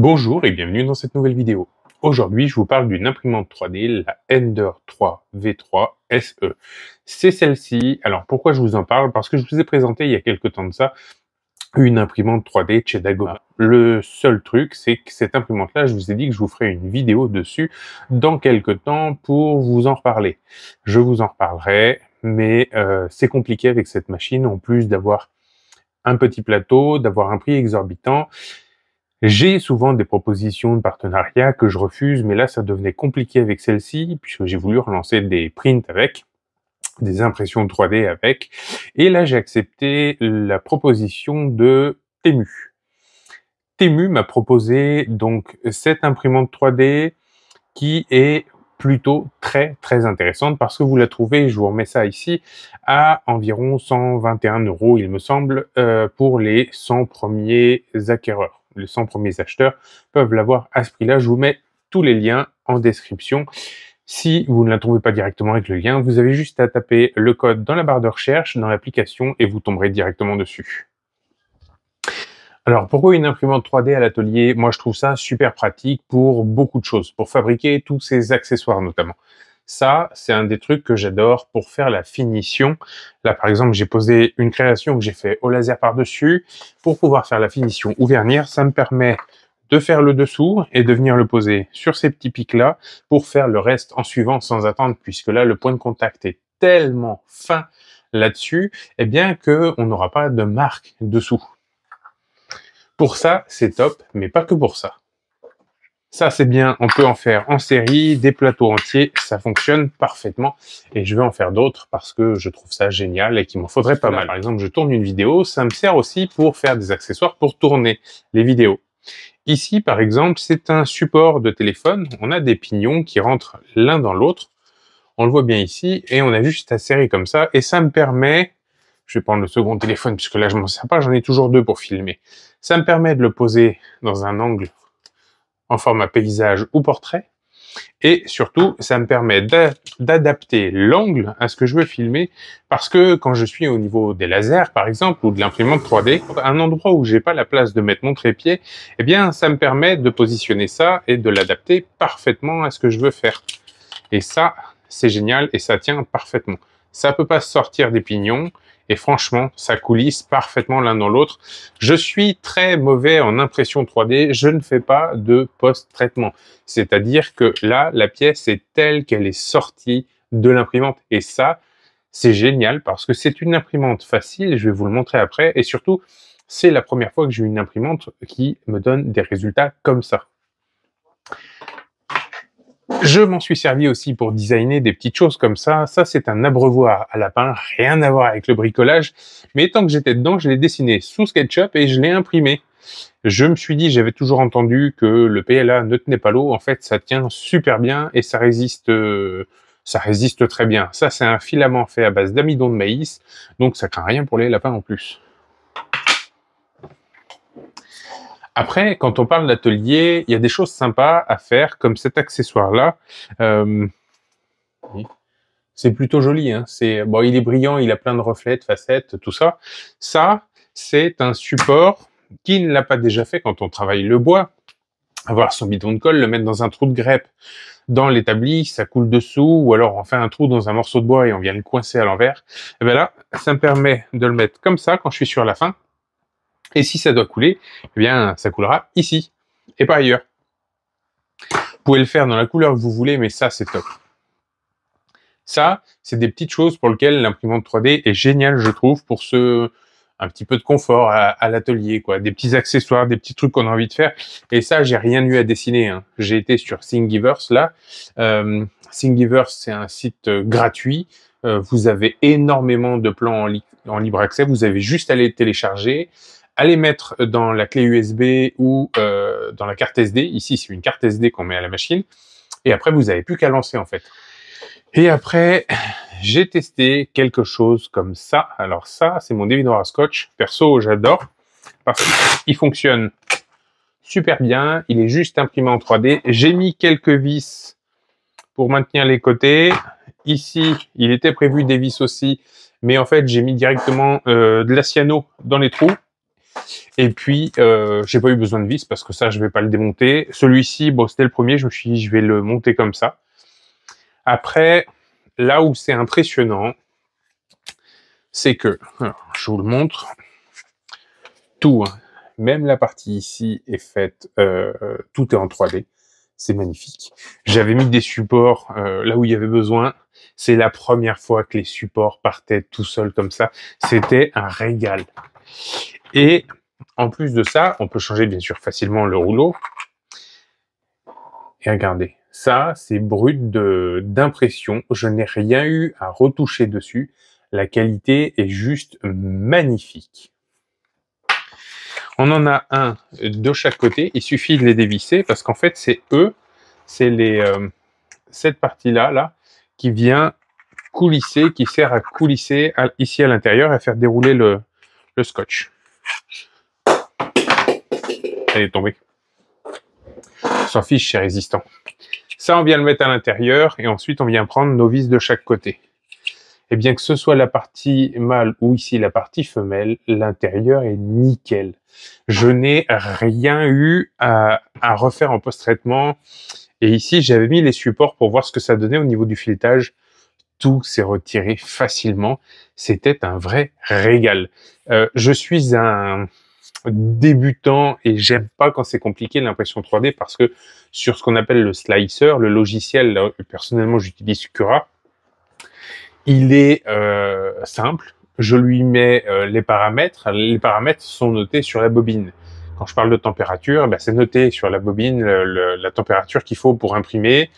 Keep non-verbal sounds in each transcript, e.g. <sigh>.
Bonjour et bienvenue dans cette nouvelle vidéo. Aujourd'hui, je vous parle d'une imprimante 3D, la Ender 3 V3 SE. C'est celle-ci. Alors, pourquoi je vous en parle Parce que je vous ai présenté il y a quelques temps de ça une imprimante 3D chez ah. Le seul truc, c'est que cette imprimante-là, je vous ai dit que je vous ferai une vidéo dessus dans quelques temps pour vous en reparler. Je vous en reparlerai, mais euh, c'est compliqué avec cette machine, en plus d'avoir un petit plateau, d'avoir un prix exorbitant. J'ai souvent des propositions de partenariat que je refuse, mais là, ça devenait compliqué avec celle-ci, puisque j'ai voulu relancer des prints avec des impressions 3D avec. Et là, j'ai accepté la proposition de Temu. Temu m'a proposé donc cette imprimante 3D qui est plutôt très très intéressante parce que vous la trouvez, je vous remets ça ici, à environ 121 euros il me semble euh, pour les 100 premiers acquéreurs les 100 premiers acheteurs peuvent l'avoir à ce prix-là. Je vous mets tous les liens en description. Si vous ne la trouvez pas directement avec le lien, vous avez juste à taper le code dans la barre de recherche, dans l'application, et vous tomberez directement dessus. Alors pourquoi une imprimante 3D à l'atelier Moi je trouve ça super pratique pour beaucoup de choses, pour fabriquer tous ces accessoires notamment. Ça, c'est un des trucs que j'adore pour faire la finition. Là, par exemple, j'ai posé une création que j'ai fait au laser par-dessus. Pour pouvoir faire la finition ou vernir, ça me permet de faire le dessous et de venir le poser sur ces petits pics-là pour faire le reste en suivant sans attendre, puisque là, le point de contact est tellement fin là-dessus, eh bien qu'on n'aura pas de marque dessous. Pour ça, c'est top, mais pas que pour ça. Ça, c'est bien, on peut en faire en série, des plateaux entiers, ça fonctionne parfaitement. Et je vais en faire d'autres parce que je trouve ça génial et qu'il m'en faudrait pas mal. Par exemple, je tourne une vidéo, ça me sert aussi pour faire des accessoires pour tourner les vidéos. Ici, par exemple, c'est un support de téléphone. On a des pignons qui rentrent l'un dans l'autre. On le voit bien ici et on a juste à serrer comme ça. Et ça me permet, je vais prendre le second téléphone puisque là, je m'en sers pas, j'en ai toujours deux pour filmer. Ça me permet de le poser dans un angle en format paysage ou portrait. Et surtout, ça me permet d'adapter l'angle à ce que je veux filmer parce que quand je suis au niveau des lasers, par exemple, ou de l'imprimante 3D, un endroit où j'ai pas la place de mettre mon trépied, eh bien, ça me permet de positionner ça et de l'adapter parfaitement à ce que je veux faire. Et ça, c'est génial et ça tient parfaitement. Ça peut pas sortir des pignons, et franchement, ça coulisse parfaitement l'un dans l'autre. Je suis très mauvais en impression 3D. Je ne fais pas de post-traitement. C'est-à-dire que là, la pièce est telle qu'elle est sortie de l'imprimante. Et ça, c'est génial parce que c'est une imprimante facile. Je vais vous le montrer après. Et surtout, c'est la première fois que j'ai une imprimante qui me donne des résultats comme ça. Je m'en suis servi aussi pour designer des petites choses comme ça. Ça, c'est un abreuvoir à lapin, rien à voir avec le bricolage. Mais tant que j'étais dedans, je l'ai dessiné sous SketchUp et je l'ai imprimé. Je me suis dit, j'avais toujours entendu que le PLA ne tenait pas l'eau. En fait, ça tient super bien et ça résiste, euh, ça résiste très bien. Ça, c'est un filament fait à base d'amidon de maïs, donc ça craint rien pour les lapins en plus. Après, quand on parle d'atelier, il y a des choses sympas à faire, comme cet accessoire-là. Euh, c'est plutôt joli. Hein. C'est bon, il est brillant, il a plein de reflets, de facettes, tout ça. Ça, c'est un support qui ne l'a pas déjà fait quand on travaille le bois. Avoir son bidon de colle, le mettre dans un trou de greppe, dans l'établi, ça coule dessous, ou alors on fait un trou dans un morceau de bois et on vient le coincer à l'envers. Et eh ben là, ça me permet de le mettre comme ça quand je suis sur la fin et si ça doit couler, eh bien, ça coulera ici et par ailleurs. Vous pouvez le faire dans la couleur que vous voulez, mais ça, c'est top. Ça, c'est des petites choses pour lesquelles l'imprimante 3D est géniale, je trouve, pour ce un petit peu de confort à, l'atelier, quoi. Des petits accessoires, des petits trucs qu'on a envie de faire. Et ça, j'ai rien eu à dessiner. Hein. J'ai été sur Thingiverse là. Euh, Thingiverse, c'est un site euh, gratuit. Euh, vous avez énormément de plans en libre accès. Vous avez juste à les télécharger allez mettre dans la clé USB ou euh, dans la carte SD. Ici, c'est une carte SD qu'on met à la machine. Et après, vous n'avez plus qu'à lancer, en fait. Et après, j'ai testé quelque chose comme ça. Alors ça, c'est mon dévinoir à scotch. Perso, j'adore. Parce qu'il fonctionne super bien. Il est juste imprimé en 3D. J'ai mis quelques vis pour maintenir les côtés. Ici, il était prévu des vis aussi. Mais en fait, j'ai mis directement euh, de cyano dans les trous. Et puis, euh, j'ai pas eu besoin de vis parce que ça, je vais pas le démonter. Celui-ci, bon, c'était le premier, je me suis dit, je vais le monter comme ça. Après, là où c'est impressionnant, c'est que, je vous le montre, tout, hein. même la partie ici est faite, euh, tout est en 3D. C'est magnifique. J'avais mis des supports euh, là où il y avait besoin. C'est la première fois que les supports partaient tout seuls comme ça. C'était un régal. Et en plus de ça, on peut changer bien sûr facilement le rouleau. Et regardez, ça c'est brut d'impression. Je n'ai rien eu à retoucher dessus. La qualité est juste magnifique. On en a un de chaque côté. Il suffit de les dévisser parce qu'en fait c'est eux, c'est les euh, cette partie là là qui vient coulisser, qui sert à coulisser ici à l'intérieur et à faire dérouler le, le scotch. Elle est tombée. S'en fiche, c'est résistant. Ça, on vient le mettre à l'intérieur et ensuite on vient prendre nos vis de chaque côté. Et bien que ce soit la partie mâle ou ici la partie femelle, l'intérieur est nickel. Je n'ai rien eu à, à refaire en post-traitement. Et ici, j'avais mis les supports pour voir ce que ça donnait au niveau du filetage tout s'est retiré facilement. C'était un vrai régal. Euh, je suis un débutant et j'aime pas quand c'est compliqué l'impression 3D parce que sur ce qu'on appelle le slicer, le logiciel, personnellement j'utilise Cura, il est euh, simple. Je lui mets euh, les paramètres. Les paramètres sont notés sur la bobine. Quand je parle de température, eh ben, c'est noté sur la bobine la température qu'il faut pour imprimer.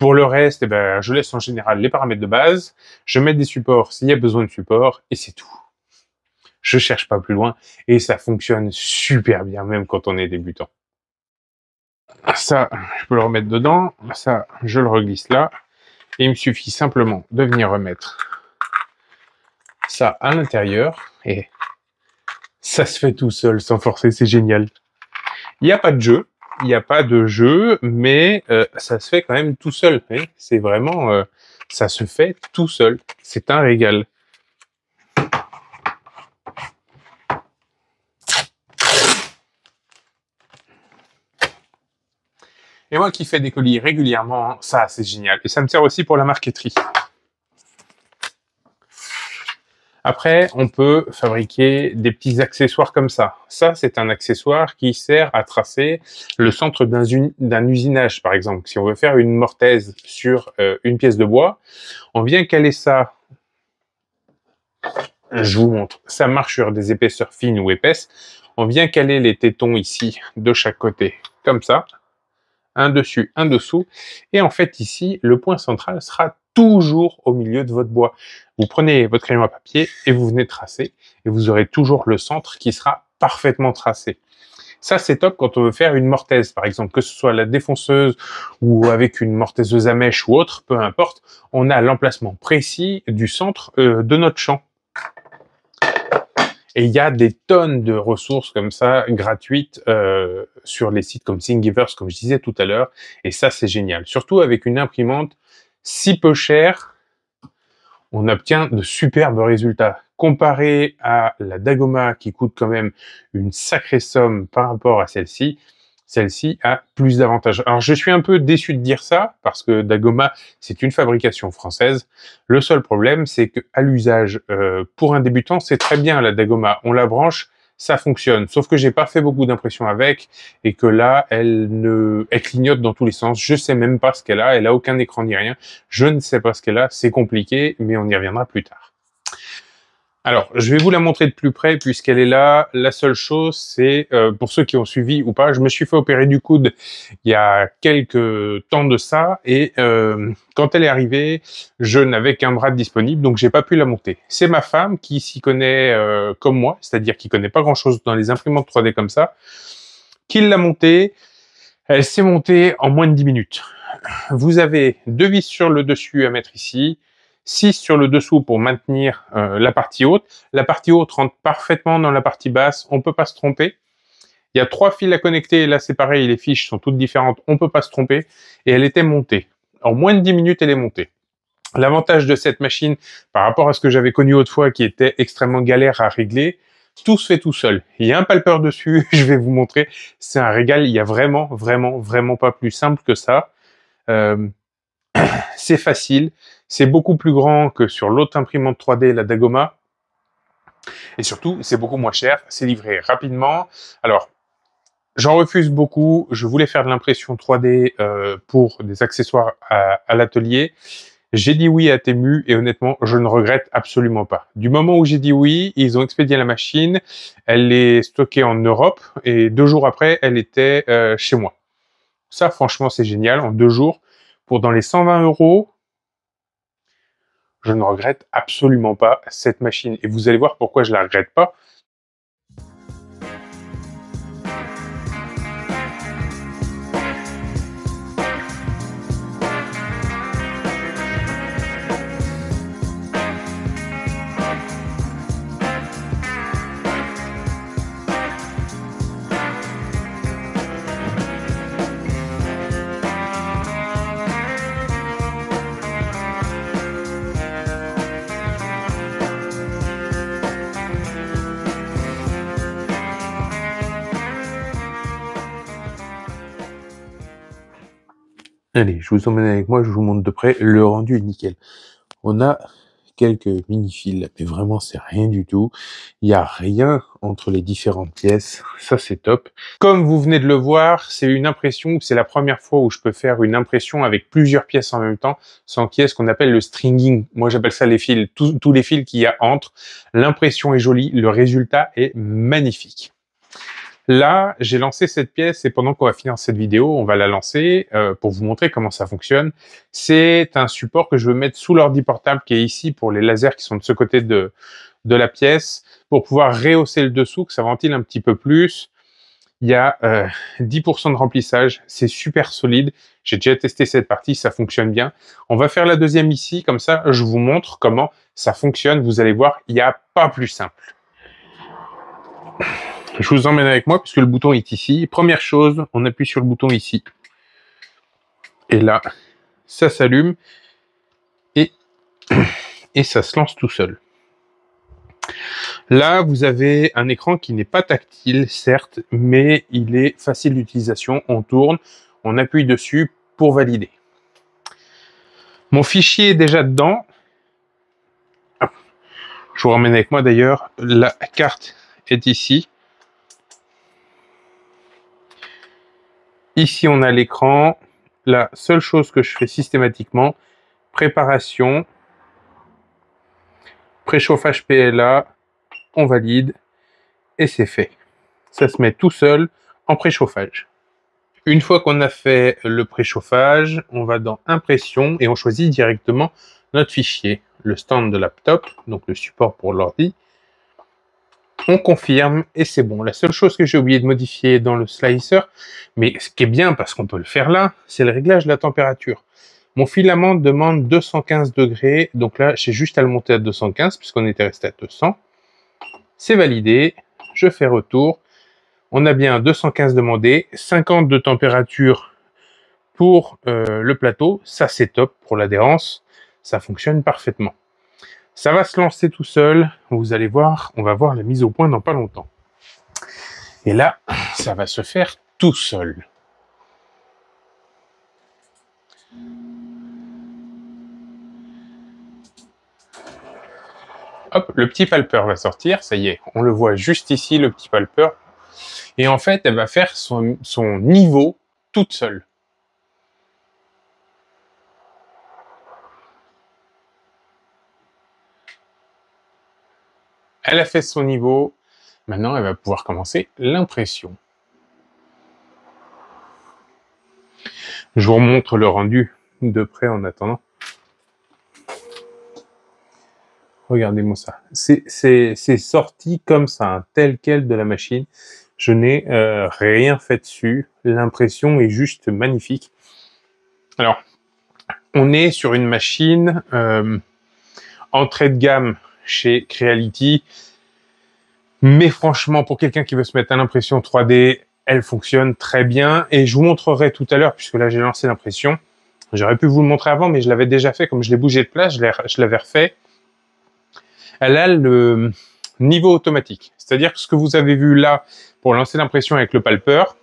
Pour le reste, eh ben, je laisse en général les paramètres de base. Je mets des supports s'il y a besoin de supports et c'est tout. Je cherche pas plus loin et ça fonctionne super bien même quand on est débutant. Ça, je peux le remettre dedans. Ça, je le reglisse là. Et il me suffit simplement de venir remettre ça à l'intérieur. Et ça se fait tout seul, sans forcer, c'est génial. Il n'y a pas de jeu, il n'y a pas de jeu, mais euh, ça se fait quand même tout seul. Hein. C'est vraiment, euh, ça se fait tout seul. C'est un régal. Et moi qui fais des colis régulièrement, ça c'est génial. Et ça me sert aussi pour la marqueterie. Après, on peut fabriquer des petits accessoires comme ça. Ça, c'est un accessoire qui sert à tracer le centre d'un usinage, par exemple. Si on veut faire une mortaise sur euh, une pièce de bois, on vient caler ça. Je vous montre. Ça marche sur des épaisseurs fines ou épaisses. On vient caler les tétons ici, de chaque côté, comme ça un dessus, un dessous. Et en fait, ici, le point central sera toujours au milieu de votre bois. Vous prenez votre crayon à papier et vous venez tracer et vous aurez toujours le centre qui sera parfaitement tracé. Ça, c'est top quand on veut faire une mortaise, par exemple, que ce soit la défonceuse ou avec une mortaiseuse à mèche ou autre, peu importe, on a l'emplacement précis du centre euh, de notre champ. Et il y a des tonnes de ressources comme ça gratuites euh, sur les sites comme Thingiverse, comme je disais tout à l'heure. Et ça, c'est génial. Surtout avec une imprimante si peu chère, on obtient de superbes résultats. Comparé à la Dagoma qui coûte quand même une sacrée somme par rapport à celle-ci, celle-ci a plus d'avantages. Alors je suis un peu déçu de dire ça parce que Dagoma c'est une fabrication française. Le seul problème c'est que à l'usage euh, pour un débutant c'est très bien la Dagoma. On la branche, ça fonctionne. Sauf que j'ai pas fait beaucoup d'impressions avec et que là elle ne, elle clignote dans tous les sens. Je sais même pas ce qu'elle a. Elle a aucun écran ni rien. Je ne sais pas ce qu'elle a. C'est compliqué, mais on y reviendra plus tard. Alors, je vais vous la montrer de plus près puisqu'elle est là. La seule chose, c'est, euh, pour ceux qui ont suivi ou pas, je me suis fait opérer du coude il y a quelques temps de ça et euh, quand elle est arrivée, je n'avais qu'un bras disponible, donc j'ai pas pu la monter. C'est ma femme qui s'y connaît euh, comme moi, c'est-à-dire qui connaît pas grand-chose dans les imprimantes 3D comme ça, qui l'a montée. Elle s'est montée en moins de 10 minutes. Vous avez deux vis sur le dessus à mettre ici, 6 sur le dessous pour maintenir euh, la partie haute. La partie haute rentre parfaitement dans la partie basse, on peut pas se tromper. Il y a trois fils à connecter, là c'est pareil, les fiches sont toutes différentes, on peut pas se tromper. Et elle était montée. En moins de 10 minutes, elle est montée. L'avantage de cette machine par rapport à ce que j'avais connu autrefois qui était extrêmement galère à régler, tout se fait tout seul. Il y a un palpeur dessus, <laughs> je vais vous montrer. C'est un régal, il y a vraiment, vraiment, vraiment pas plus simple que ça. Euh, <clears throat> c'est facile, c'est beaucoup plus grand que sur l'autre imprimante 3D, la Dagoma. Et surtout, c'est beaucoup moins cher, c'est livré rapidement. Alors, j'en refuse beaucoup. Je voulais faire de l'impression 3D euh, pour des accessoires à, l'atelier. J'ai dit oui à Temu et honnêtement, je ne regrette absolument pas. Du moment où j'ai dit oui, ils ont expédié la machine. Elle est stockée en Europe et deux jours après, elle était euh, chez moi. Ça, franchement, c'est génial. En deux jours, pour dans les 120 euros, je ne regrette absolument pas cette machine. Et vous allez voir pourquoi je la regrette pas. Allez, je vous emmène avec moi, je vous montre de près. Le rendu nickel. On a quelques mini-fils, mais vraiment c'est rien du tout. Il n'y a rien entre les différentes pièces, ça c'est top. Comme vous venez de le voir, c'est une impression, c'est la première fois où je peux faire une impression avec plusieurs pièces en même temps, sans qu'il y ait ce qu'on appelle le stringing. Moi j'appelle ça les fils, tous, tous les fils qu'il y a entre. L'impression est jolie, le résultat est magnifique. Là, j'ai lancé cette pièce et pendant qu'on va finir cette vidéo, on va la lancer euh, pour vous montrer comment ça fonctionne. C'est un support que je veux mettre sous l'ordi portable qui est ici pour les lasers qui sont de ce côté de, de la pièce pour pouvoir rehausser le dessous, que ça ventile un petit peu plus. Il y a 10% euh, de remplissage, c'est super solide. J'ai déjà testé cette partie, ça fonctionne bien. On va faire la deuxième ici, comme ça je vous montre comment ça fonctionne. Vous allez voir, il n'y a pas plus simple. Je vous emmène avec moi puisque le bouton est ici. Première chose, on appuie sur le bouton ici. Et là, ça s'allume et, <clears throat> et ça se lance tout seul. Là, vous avez un écran qui n'est pas tactile, certes, mais il est facile d'utilisation. On tourne, on appuie dessus pour valider. Mon fichier est déjà dedans. Je vous emmène avec moi d'ailleurs. La carte est ici. Ici, on a l'écran. La seule chose que je fais systématiquement, préparation, préchauffage PLA, on valide et c'est fait. Ça se met tout seul en préchauffage. Une fois qu'on a fait le préchauffage, on va dans Impression et on choisit directement notre fichier, le stand de laptop, donc le support pour l'ordi, on confirme et c'est bon. La seule chose que j'ai oublié de modifier dans le slicer, mais ce qui est bien parce qu'on peut le faire là, c'est le réglage de la température. Mon filament demande 215 degrés, donc là j'ai juste à le monter à 215 puisqu'on était resté à 200. C'est validé, je fais retour. On a bien 215 demandé, 50 de température pour euh, le plateau, ça c'est top pour l'adhérence, ça fonctionne parfaitement. Ça va se lancer tout seul. Vous allez voir, on va voir la mise au point dans pas longtemps. Et là, ça va se faire tout seul. Hop, le petit palper va sortir, ça y est, on le voit juste ici, le petit palper. Et en fait, elle va faire son, son niveau toute seule. elle a fait son niveau, maintenant elle va pouvoir commencer l'impression. Je vous montre le rendu de près en attendant. Regardez-moi ça. C'est sorti comme ça, hein, tel quel de la machine. Je n'ai euh, rien fait dessus. L'impression est juste magnifique. Alors, on est sur une machine euh, entrée de gamme chez Creality. Mais franchement, pour quelqu'un qui veut se mettre à l'impression 3D, elle fonctionne très bien. Et je vous montrerai tout à l'heure, puisque là j'ai lancé l'impression. J'aurais pu vous le montrer avant, mais je l'avais déjà fait. Comme je l'ai bougé de place, je l'avais refait. Elle a le niveau automatique. C'est-à-dire que ce que vous avez vu là pour lancer l'impression avec le palpeur,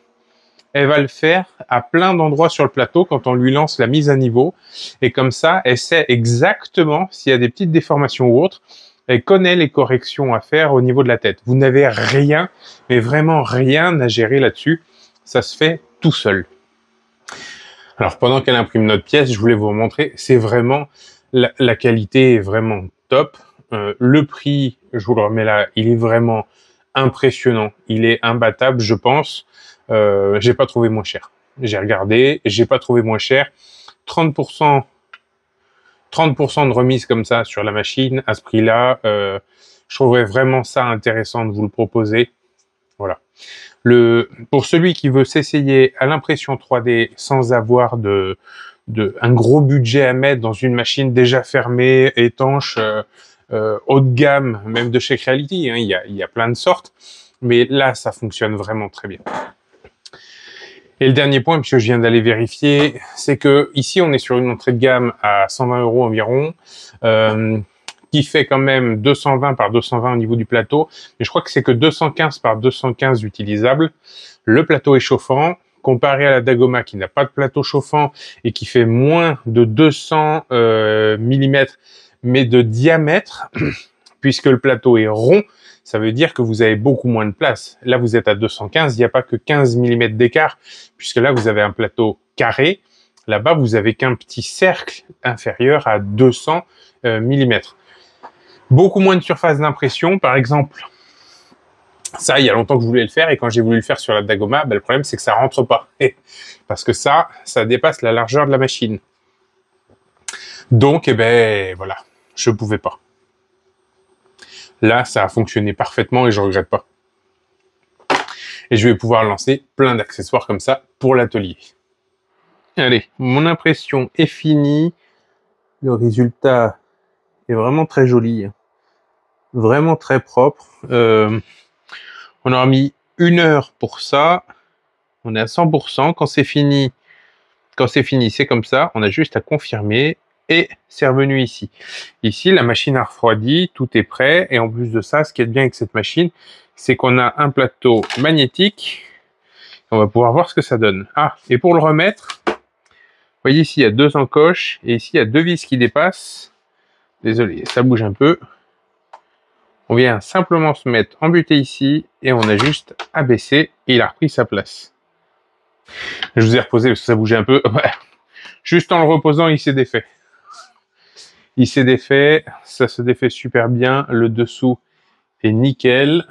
elle va le faire à plein d'endroits sur le plateau quand on lui lance la mise à niveau. Et comme ça, elle sait exactement s'il y a des petites déformations ou autres elle connaît les corrections à faire au niveau de la tête. Vous n'avez rien, mais vraiment rien à gérer là-dessus. Ça se fait tout seul. Alors pendant qu'elle imprime notre pièce, je voulais vous montrer, c'est vraiment, la, qualité est vraiment top. Euh, le prix, je vous le remets là, il est vraiment impressionnant. Il est imbattable, je pense. Euh, j'ai pas trouvé moins cher. J'ai regardé, j'ai pas trouvé moins cher. 30% 30% de remise comme ça sur la machine à ce prix-là, euh, je trouverais vraiment ça intéressant de vous le proposer. Voilà. Le, pour celui qui veut s'essayer à l'impression 3D sans avoir de, un gros budget à mettre dans une machine déjà fermée, étanche, euh, euh, haut de gamme, même de chez Creality, hein, y a, il y a plein de sortes, mais là ça fonctionne vraiment très bien. Et le dernier point, puisque je viens d'aller vérifier, c'est que ici on est sur une entrée de gamme à 120 euros environ, euh, qui fait quand même 220 par 220 au niveau du plateau. Mais je crois que c'est que 215 par 215 utilisables. Le plateau est chauffant comparé à la Dagoma qui n'a pas de plateau chauffant et qui fait moins de 200 euh, mm mais de diamètre <clears throat> puisque le plateau est rond ça veut dire que vous avez beaucoup moins de place. Là, vous êtes à 215, il n'y a pas que 15 mm d'écart, puisque là, vous avez un plateau carré. Là-bas, vous avez qu'un petit cercle inférieur à 200 euh, mm. Beaucoup moins de surface d'impression, par exemple. Ça, il y a longtemps que je voulais le faire, et quand j'ai voulu le faire sur la Dagoma, ben, le problème, c'est que ça rentre pas. <laughs> Parce que ça, ça dépasse la largeur de la machine. Donc, je eh ben, voilà, je pouvais pas. Là, ça a fonctionné parfaitement et je regrette pas. Et je vais pouvoir lancer plein d'accessoires comme ça pour l'atelier. Allez, mon impression est finie. Le résultat est vraiment très joli. Vraiment très propre. Euh, on aura mis une heure pour ça. On est à 100%. Quand c'est fini, quand c'est fini, c'est comme ça. On a juste à confirmer et c'est revenu ici. Ici, la machine a refroidi, tout est prêt. Et en plus de ça, ce qui est bien avec cette machine, c'est qu'on a un plateau magnétique. On va pouvoir voir ce que ça donne. Ah, et pour le remettre, vous voyez ici, il y a deux encoches et ici, il y a deux vis qui dépassent. Désolé, ça bouge un peu. On vient simplement se mettre en butée ici et on a juste abaissé et il a repris sa place. Je vous ai reposé parce que ça bougeait un peu. <laughs> juste en le reposant, il s'est défait. Il s'est défait, ça se défait super bien. Le dessous est nickel.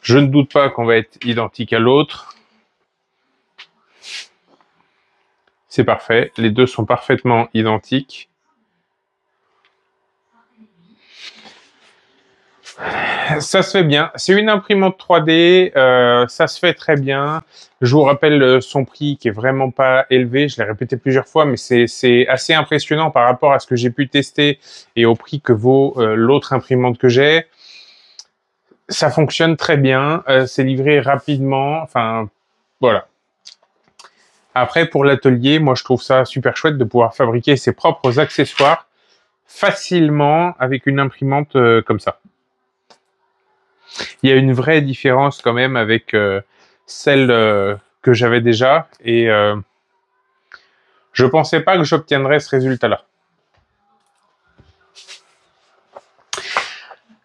Je ne doute pas qu'on va être identique à l'autre. C'est parfait. Les deux sont parfaitement identiques. Ça se fait bien. C'est une imprimante 3D, euh, ça se fait très bien. Je vous rappelle euh, son prix qui est vraiment pas élevé. Je l'ai répété plusieurs fois, mais c'est assez impressionnant par rapport à ce que j'ai pu tester et au prix que vaut euh, l'autre imprimante que j'ai. Ça fonctionne très bien. c'est livré rapidement. Enfin, voilà. Après, pour l'atelier, moi, je trouve ça super chouette de pouvoir fabriquer ses propres accessoires facilement avec une imprimante comme ça il y a une vraie différence quand même avec euh, celle euh, que j'avais déjà et euh, je pensais pas que j'obtiendrais ce résultat-là.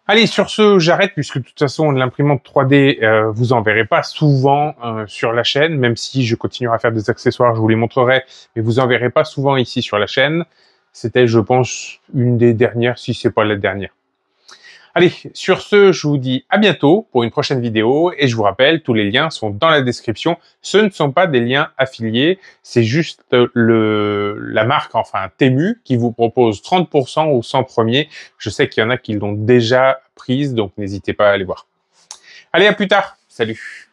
Allez, sur ce, j'arrête puisque de toute façon, l'imprimante 3D, vous en verrez pas souvent sur la chaîne, même si je continuerai à faire des accessoires, je vous les montrerai, mais vous en verrez pas souvent ici sur la chaîne. C'était, je pense, une des dernières, si c'est pas la dernière. Allez, sur ce, je vous dis à bientôt pour une prochaine vidéo et je vous rappelle, tous les liens sont dans la description. Ce ne sont pas des liens affiliés, c'est juste le, la marque, enfin Temu, qui vous propose 30% ou 100 premiers. Je sais qu'il y en a qui l'ont déjà prise, donc n'hésitez pas à aller voir. Allez, à plus tard. Salut.